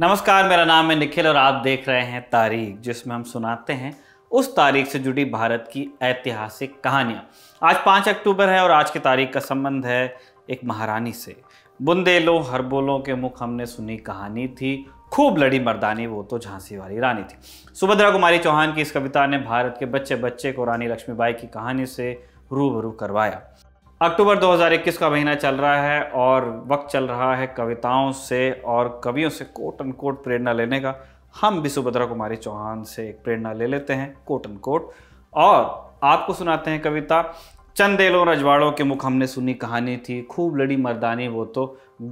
नमस्कार मेरा नाम है निखिल और आप देख रहे हैं तारीख जिसमें हम सुनाते हैं उस तारीख से जुड़ी भारत की ऐतिहासिक कहानियाँ आज पाँच अक्टूबर है और आज की तारीख का संबंध है एक महारानी से बुंदेलों हरबोलों के मुख हमने सुनी कहानी थी खूब लड़ी मर्दानी वो तो झांसी वाली रानी थी सुभद्रा कुमारी चौहान की इस कविता ने भारत के बच्चे बच्चे को रानी लक्ष्मीबाई की कहानी से रूबरू करवाया अक्टूबर 2021 का महीना चल रहा है और वक्त चल रहा है कविताओं से और कवियों से कोट एंड कोट प्रेरणा लेने का हम भी सुभद्रा कुमारी चौहान से एक प्रेरणा ले लेते हैं कोट एंड कोट और आपको सुनाते हैं कविता चंदेलों रजवाड़ों के मुख हमने सुनी कहानी थी खूब लड़ी मर्दानी वो तो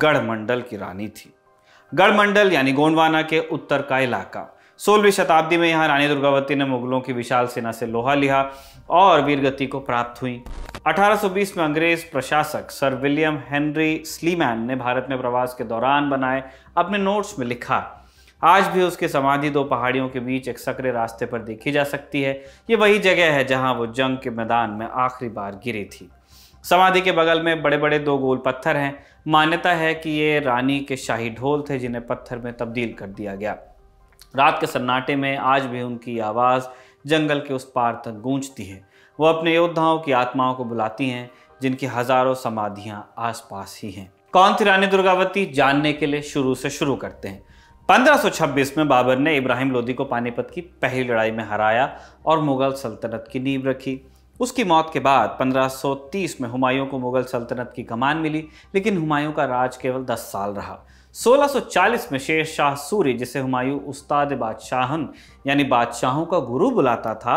गढ़मंडल की रानी थी गढ़मंडल यानी गोंडवाना के उत्तर का इलाका सोलहवीं शताब्दी में यहाँ रानी दुर्गावती ने मुगलों की विशाल सेना से लोहा लिया और वीरगति को प्राप्त हुई 1820 में अंग्रेज प्रशासक सर विलियम हेनरी स्लीमैन ने भारत में प्रवास के दौरान बनाए अपने नोट्स में लिखा आज भी उसकी समाधि दो पहाड़ियों के बीच एक सक्रिय रास्ते पर देखी जा सकती है ये वही जगह है जहाँ वो जंग के मैदान में आखिरी बार गिरी थी समाधि के बगल में बड़े बड़े दो गोल पत्थर हैं मान्यता है कि ये रानी के शाही ढोल थे जिन्हें पत्थर में तब्दील कर दिया गया रात के सन्नाटे में आज भी उनकी आवाज़ जंगल के उस पार तक गूंजती है वह अपने योद्धाओं की आत्माओं को बुलाती हैं जिनकी हजारों समाधियां आसपास ही हैं कौन थी रानी दुर्गावती जानने के लिए शुरू से शुरू करते हैं 1526 में बाबर ने इब्राहिम लोदी को पानीपत की पहली लड़ाई में हराया और मुगल सल्तनत की नींव रखी उसकी मौत के बाद 1530 में हुमायूं को मुगल सल्तनत की कमान मिली लेकिन हुमायूं का राज केवल 10 साल रहा 1640 में शेर शाह सूरी जिसे हुमायूं उस्ताद बादशाहन यानी बादशाहों का गुरु बुलाता था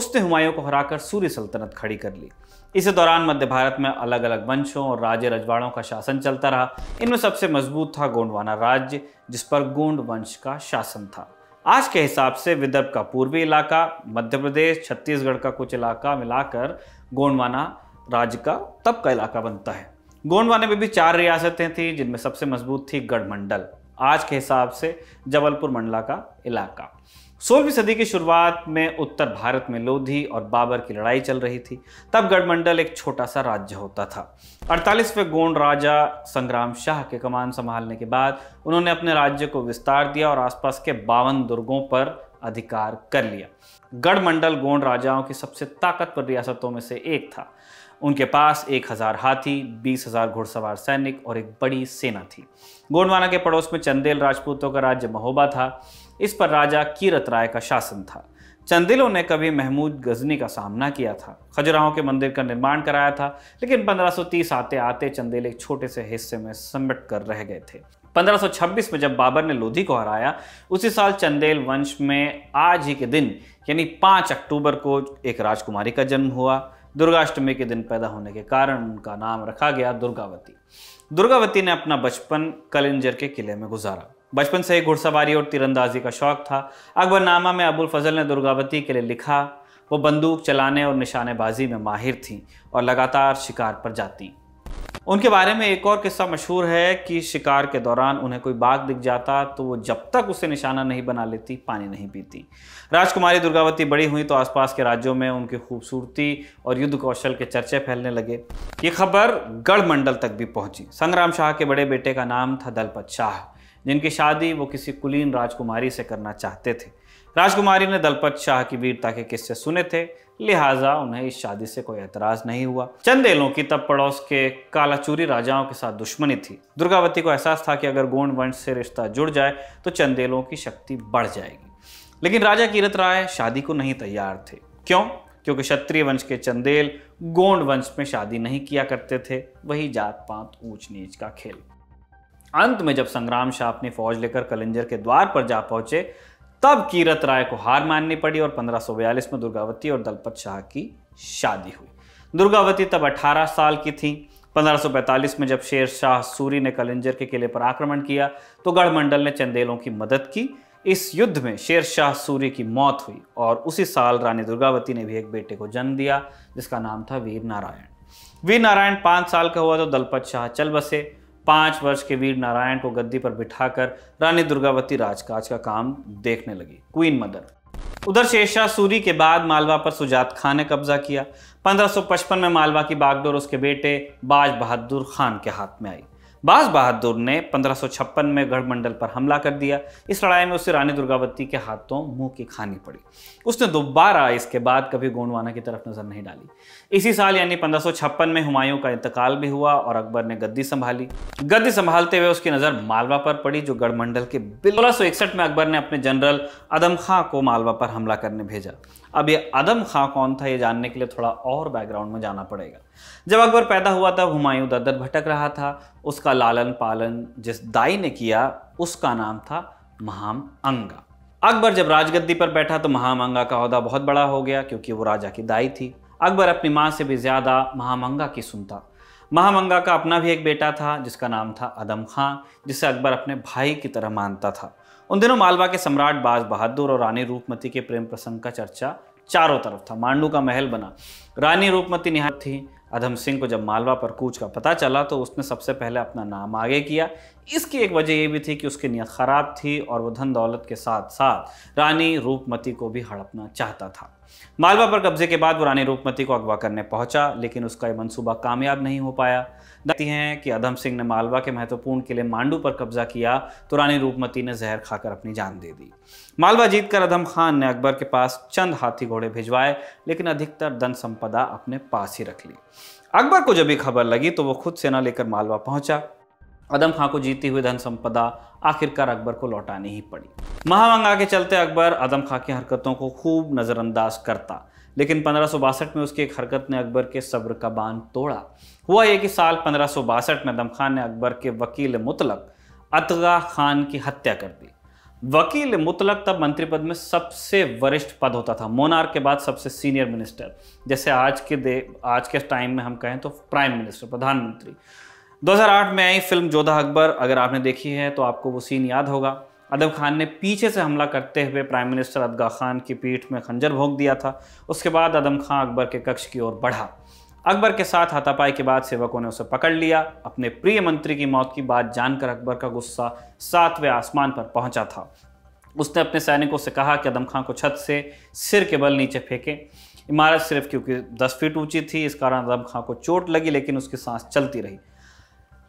उसने हुमायूं को हराकर सूरी सल्तनत खड़ी कर ली इसी दौरान मध्य भारत में अलग अलग वंशों और राजे रजवाड़ों का शासन चलता रहा इनमें सबसे मजबूत था गोंडवाना राज्य जिस पर गोंड वंश का शासन था आज के हिसाब से विदर्भ का पूर्वी इलाका मध्य प्रदेश छत्तीसगढ़ का कुछ इलाका मिलाकर गोंडवाना राज्य का तब का इलाका बनता है गोंडवाना में भी चार रियासतें थीं जिनमें सबसे मजबूत थी गढ़मंडल आज के हिसाब से जबलपुर मंडला का इलाका सोलहवीं सदी की शुरुआत में उत्तर भारत में लोधी और बाबर की लड़ाई चल रही थी तब गढ़मंडल एक छोटा सा राज्य होता था अड़तालीसवें गोंड राजा संग्राम शाह के कमान संभालने के बाद उन्होंने अपने राज्य को विस्तार दिया और आसपास के बावन दुर्गों पर अधिकार कर लिया गढ़मंडल गोंड राजाओं की सबसे ताकतवर रियासतों में से एक था उनके पास एक हज़ार हाथी बीस हज़ार घुड़सवार सैनिक और एक बड़ी सेना थी गोंडवाना के पड़ोस में चंदेल राजपूतों का राज्य महोबा था इस पर राजा कीरत राय का शासन था चंदेलों ने कभी महमूद गजनी का सामना किया था खजुराहों के मंदिर का निर्माण कराया था लेकिन 1530 आते आते चंदेल एक छोटे से हिस्से में समट कर रह गए थे 1526 में जब बाबर ने लोधी को हराया उसी साल चंदेल वंश में आज ही के दिन यानी 5 अक्टूबर को एक राजकुमारी का जन्म हुआ दुर्गाष्टमी के दिन पैदा होने के कारण उनका नाम रखा गया दुर्गावती दुर्गावती ने अपना बचपन कलिंजर के किले में गुजारा बचपन से ही घुड़सवारी और तीरंदाजी का शौक था अकबरनामा में अबुल फजल ने दुर्गावती के लिए लिखा वो बंदूक चलाने और निशानेबाजी में माहिर थीं और लगातार शिकार पर जातीं उनके बारे में एक और किस्सा मशहूर है कि शिकार के दौरान उन्हें कोई बाघ दिख जाता तो वो जब तक उसे निशाना नहीं बना लेती पानी नहीं पीती राजकुमारी दुर्गावती बड़ी हुई तो आसपास के राज्यों में उनकी खूबसूरती और युद्ध कौशल के चर्चे फैलने लगे ये खबर गढ़ मंडल तक भी पहुंची संग्राम शाह के बड़े बेटे का नाम था दलपत शाह जिनकी शादी वो किसी कुलीन राजकुमारी से करना चाहते थे राजकुमारी ने दलपत शाह की वीरता के किस्से सुने थे लिहाजा उन्हें इस शादी से कोई एतराज नहीं हुआ चंदेलों की तब पड़ोस के कालाचूरी राजाओं के साथ दुश्मनी थी दुर्गावती को एहसास था कि अगर गोंड वंश से रिश्ता जुड़ जाए तो चंदेलों की शक्ति बढ़ जाएगी लेकिन राजा कीरत राय शादी को नहीं तैयार थे क्यों क्योंकि क्षत्रिय वंश के चंदेल गोंड वंश में शादी नहीं किया करते थे वही जात पात ऊंच नीच का खेल अंत में जब संग्राम शाह अपनी फौज लेकर कलिंजर के द्वार पर जा पहुंचे तब कीरत राय को हार माननी पड़ी और 1542 में दुर्गावती और दलपत शाह की शादी हुई दुर्गावती तब 18 साल की थी 1545 में जब शेर शाह सूरी ने कलिंजर के किले पर आक्रमण किया तो गढ़मंडल ने चंदेलों की मदद की इस युद्ध में शेर शाह सूरी की मौत हुई और उसी साल रानी दुर्गावती ने भी एक बेटे को जन्म दिया जिसका नाम था वीर नारायण वीर नारायण पाँच साल का हुआ तो दलपत शाह चल बसे पांच वर्ष के वीर नारायण को गद्दी पर बिठाकर रानी दुर्गावती राजकाज का काम देखने लगी क्वीन मदर उधर शेरशाह सूरी के बाद मालवा पर सुजात खान ने कब्जा किया 1555 में मालवा की बागडोर उसके बेटे बाज बहादुर खान के हाथ में आई बाज बहादुर ने पंद्रह में गढ़ मंडल पर हमला कर दिया इस लड़ाई में उसे रानी दुर्गावती के हाथों मुंह की खानी पड़ी उसने दोबारा इसके बाद कभी गोंडवाना की तरफ नजर नहीं डाली इसी साल यानी पंद्रह में हुमायूं का इंतकाल भी हुआ और अकबर ने गद्दी संभाली गद्दी संभालते हुए उसकी नजर मालवा पर पड़ी जो गढ़मंडल के बिल्कुल में अकबर ने अपने जनरल अदम खां को मालवा पर हमला करने भेजा अब ये आदम खां कौन था ये जानने के लिए थोड़ा और बैकग्राउंड में जाना पड़ेगा जब अकबर पैदा हुआ था हुमायूं दद्दर भटक रहा था उसका लालन पालन जिस दाई ने किया उसका नाम था महाम अंगा अकबर जब राजगद्दी पर बैठा तो महामंगा का अहदा बहुत बड़ा हो गया क्योंकि वो राजा की दाई थी अकबर अपनी माँ से भी ज़्यादा महामंगा की सुनता महामंगा का अपना भी एक बेटा था जिसका नाम था अदम खां जिसे अकबर अपने भाई की तरह मानता था उन दिनों मालवा के सम्राट बाज बहादुर और रानी रूपमती के प्रेम प्रसंग का चर्चा चारों तरफ था मांडू का महल बना रानी रूपमती निहायत थी अधम सिंह को जब मालवा पर कूच का पता चला तो उसने सबसे पहले अपना नाम आगे किया इसकी एक वजह यह भी थी कि उसकी नीयत खराब थी और वो धन दौलत के साथ साथ रानी रूपमती को भी हड़पना चाहता था मालवा पर कब्जे के बाद वो रानी रूपमती को अगवा करने पहुंचा लेकिन उसका यह मनसूबा कामयाब नहीं हो पाया कहती हैं कि अधम सिंह ने मालवा के महत्वपूर्ण किले मांडू पर कब्जा किया तो रानी रूपमती ने जहर खाकर अपनी जान दे दी मालवा जीतकर अधम खान ने अकबर के पास चंद हाथी घोड़े भिजवाए लेकिन अधिकतर धन संपदा अपने पास ही रख ली अकबर को जब ये खबर लगी तो वो खुद सेना लेकर मालवा पहुंचा अदम खां को जीती हुई धन संपदा आखिरकार अकबर को लौटानी ही पड़ी महामंगा के चलते अकबर आदम खां की हरकतों को खूब नज़रअंदाज करता लेकिन पंद्रह में उसकी एक हरकत ने अकबर के सब्र का बांध तोड़ा हुआ यह कि साल पंद्रह में आदम खान ने अकबर के वकील मुतलक अतगा खान की हत्या कर दी वकील मुतलक तब मंत्री पद में सबसे वरिष्ठ पद होता था मोनार के बाद सबसे सीनियर मिनिस्टर जैसे आज के दे आज के टाइम में हम कहें तो प्राइम मिनिस्टर प्रधानमंत्री 2008 में आई फिल्म जोधा अकबर अगर आपने देखी है तो आपको वो सीन याद होगा अदब खान ने पीछे से हमला करते हुए प्राइम मिनिस्टर अदगा खान की पीठ में खंजर भोंक दिया था उसके बाद अदम खां अकबर के कक्ष की ओर बढ़ा अकबर के साथ हाथापाई के बाद सेवकों ने उसे पकड़ लिया अपने प्रिय मंत्री की मौत की बात जानकर अकबर का गुस्सा सातवें आसमान पर पहुंचा था उसने अपने सैनिकों से कहा कि अदम खां को छत से सिर के बल नीचे फेंके इमारत सिर्फ क्योंकि दस फीट ऊंची थी इस कारण अदम खां को चोट लगी लेकिन उसकी सांस चलती रही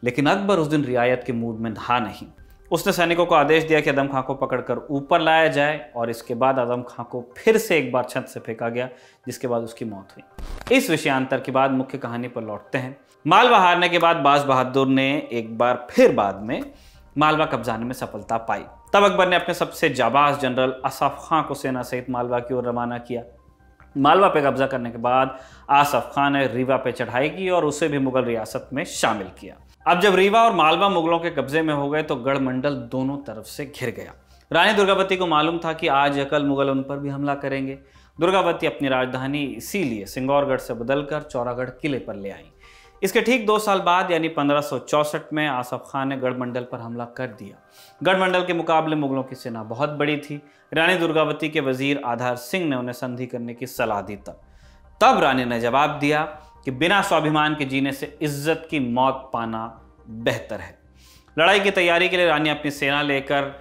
लेकिन अकबर उस दिन रियायत के मूड में था नहीं उसने सैनिकों को आदेश दिया कि आदम खां को पकड़कर ऊपर लाया जाए और इसके बाद आदम खां को फिर से एक बार छत से फेंका गया जिसके बाद उसकी मौत हुई इस विषयांतर के बाद मुख्य कहानी पर लौटते हैं मालवा हारने के बाद बाज बहादुर ने एक बार फिर बाद में मालवा कब्जाने में सफलता पाई तब अकबर ने अपने सबसे जाबाज जनरल आसफ खां को सेना सहित मालवा की ओर रवाना किया मालवा पे कब्जा करने के बाद आसफ खां ने रीवा पे चढ़ाई की और उसे भी मुगल रियासत में शामिल किया अब जब रीवा और मालवा मुगलों के कब्जे में हो गए तो गढ़मंडल दोनों तरफ से घिर गया रानी दुर्गावती को मालूम था कि आज अकल मुगल उन पर भी हमला करेंगे दुर्गावती अपनी राजधानी इसीलिए सिंगौरगढ़ से बदलकर चौरागढ़ किले पर ले आई इसके ठीक दो साल बाद यानी पंद्रह में आसफ खान ने गढ़मंडल पर हमला कर दिया गढ़मंडल के मुकाबले मुगलों की सेना बहुत बड़ी थी रानी दुर्गावती के वजीर आधार सिंह ने उन्हें संधि करने की सलाह दी तब तब रानी ने जवाब दिया कि बिना स्वाभिमान के जीने से इज्जत की मौत पाना बेहतर है लड़ाई की तैयारी के लिए रानी अपनी सेना लेकर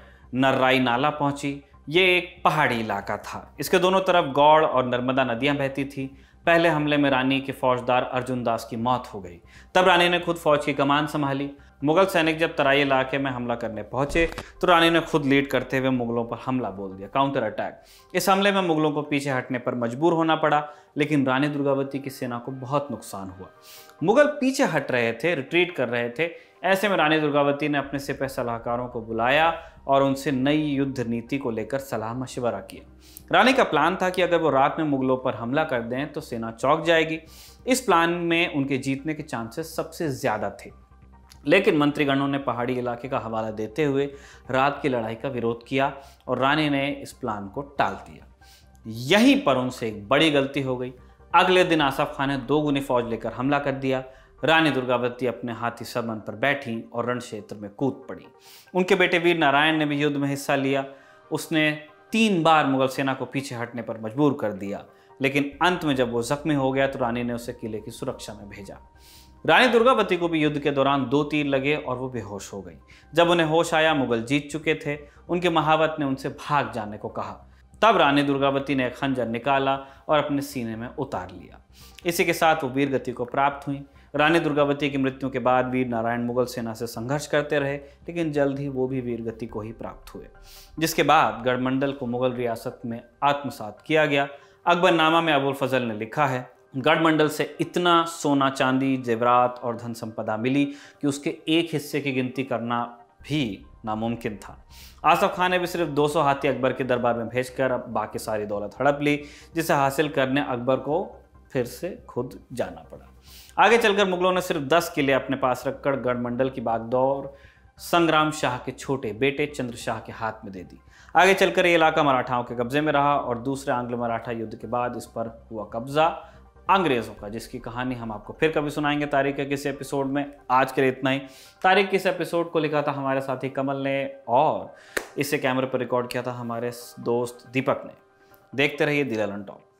नर्राई नाला पहुंची ये एक पहाड़ी इलाका था इसके दोनों तरफ गौड़ और नर्मदा नदियां बहती थी पहले हमले में रानी के फौजदार अर्जुन दास की मौत हो गई तब रानी ने खुद फौज की कमान संभाली मुगल सैनिक जब तराई इलाके में हमला करने पहुंचे तो रानी ने खुद लीड करते हुए मुगलों पर हमला बोल दिया काउंटर अटैक इस हमले में मुगलों को पीछे हटने पर मजबूर होना पड़ा लेकिन रानी दुर्गावती की सेना को बहुत नुकसान हुआ मुगल पीछे हट रहे थे रिट्रीट कर रहे थे ऐसे में रानी दुर्गावती ने अपने सिपह सलाहकारों को बुलाया और उनसे नई युद्ध नीति को लेकर सलाह मशवरा किया रानी का प्लान था कि अगर वो रात में मुगलों पर हमला कर दें तो सेना चौक जाएगी इस प्लान में उनके जीतने के चांसेस सबसे ज़्यादा थे लेकिन मंत्रीगणों ने पहाड़ी इलाके का हवाला देते हुए रात की लड़ाई का विरोध किया और रानी ने इस प्लान को टाल दिया यहीं पर उनसे एक बड़ी गलती हो गई अगले दिन आसफ खान ने दो गुनी फौज लेकर हमला कर दिया रानी दुर्गावती अपने हाथी सबन पर बैठी और रण क्षेत्र में कूद पड़ी उनके बेटे वीर नारायण ने भी युद्ध में हिस्सा लिया उसने तीन बार मुगल सेना को पीछे हटने पर मजबूर कर दिया लेकिन अंत में जब वो जख्मी हो गया तो रानी ने उसे किले की सुरक्षा में भेजा रानी दुर्गावती को भी युद्ध के दौरान दो तीर लगे और वो बेहोश हो गई जब उन्हें होश आया मुगल जीत चुके थे उनके महावत ने उनसे भाग जाने को कहा तब रानी दुर्गावती ने खंजर निकाला और अपने सीने में उतार लिया इसी के साथ वो वीरगति को प्राप्त हुई रानी दुर्गावती की मृत्यु के बाद वीर नारायण मुगल सेना से संघर्ष करते रहे लेकिन जल्द ही वो भी वीरगति को ही प्राप्त हुए जिसके बाद गढ़मंडल को मुगल रियासत में आत्मसात किया गया अकबरनामा में अबुल फजल ने लिखा है गढ़मंडल से इतना सोना चांदी जेवरात और धन संपदा मिली कि उसके एक हिस्से की गिनती करना भी नामुमकिन था आसफ खान ने भी सिर्फ 200 हाथी अकबर के दरबार में भेजकर अब बाकी सारी दौलत हड़प ली जिसे हासिल करने अकबर को फिर से खुद जाना पड़ा आगे चलकर मुगलों ने सिर्फ 10 किले अपने पास रखकर गढ़मंडल की बागदौर संग्राम शाह के छोटे बेटे चंद्र शाह के हाथ में दे दी आगे चलकर ये इलाका मराठाओं के कब्जे में रहा और दूसरे आंग्ल मराठा युद्ध के बाद इस पर हुआ कब्जा अंग्रेज़ों का जिसकी कहानी हम आपको फिर कभी सुनाएंगे तारीख के किसी एपिसोड में आज के लिए इतना ही तारीख के इस एपिसोड को लिखा था हमारे साथी कमल ने और इसे कैमरे पर रिकॉर्ड किया था हमारे दोस्त दीपक ने देखते रहिए दिलालन टॉप